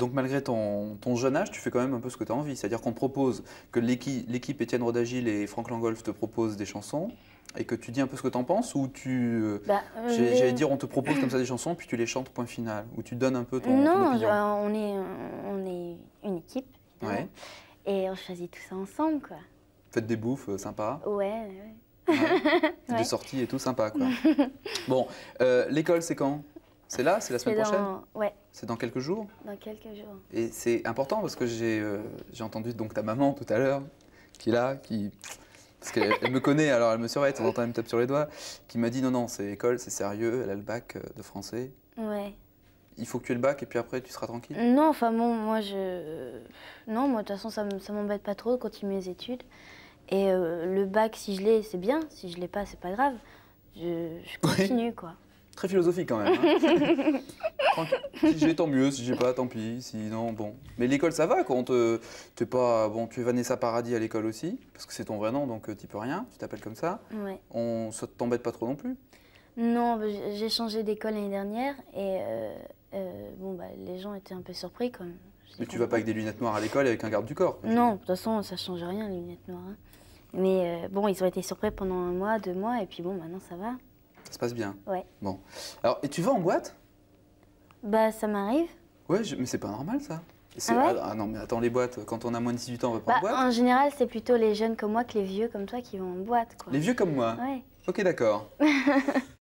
donc malgré ton, jeune âge, tu fais quand même un peu ce que tu as envie. C'est-à-dire qu'on propose, que l'équipe Étienne Rodagil et Franck Langolf te proposent des chansons et que tu dis un peu ce que tu en penses ou tu... Euh, bah, euh, j'allais dire on te propose comme ça des chansons puis tu les chantes point final ou tu donnes un peu ton, non, opinion. Non, euh, on, est, on est une équipe et on choisit tout ça ensemble quoi. Faites des bouffes sympas. Ouais, ouais. Des sorties et tout sympa quoi. bon, l'école c'est quand c'est là C'est la semaine prochaine Ouais. C'est dans quelques jours Dans quelques jours. Et c'est important parce que j'ai euh, entendu donc ta maman tout à l'heure, qui est là, qui. Parce qu'elle me connaît, alors elle me surveille, elle temps en elle me tape sur les doigts, qui m'a dit non, non, c'est école, c'est sérieux, elle a le bac euh, de français. Ouais. Il faut que tu aies le bac et puis après tu seras tranquille Non, enfin bon, moi je. Non, moi de toute façon ça m'embête pas trop de continuer mes études. Et euh, le bac, si je l'ai, c'est bien, si je l'ai pas, c'est pas grave. Je, continue quoi. Très philosophique quand même. Hein. si j'ai, tant mieux. Si j'ai pas, tant pis. Sinon, bon. Mais l'école, ça va. Quand pas, bon, tu es Vanessa Paradis à l'école aussi, parce que c'est ton vrai nom, donc euh, tu peux rien. Tu t'appelles comme ça. Ouais. On, ça t'embête pas trop non plus. Non, bah, j'ai changé d'école l'année dernière et euh, euh, bon, bah, les gens étaient un peu surpris comme Mais tu vas pas avec des lunettes noires à l'école avec un garde du corps Non, de toute façon, ça change rien les lunettes noires. Hein. Mais bon, ils ont été surpris pendant un mois, deux mois, et puis bon, maintenant ça va. Ça se passe bien Ouais. Bon. Alors, et tu vas en boîte Bah, ça m'arrive. Ouais, mais c'est pas normal, ça. Ah, ah, ah, non, mais attends, les boîtes, quand on a moins de 18 ans, on va pas en bah, boîte En général, c'est plutôt les jeunes comme moi que les vieux comme toi qui vont en boîte, Les vieux comme moi Ouais. Ok, d'accord.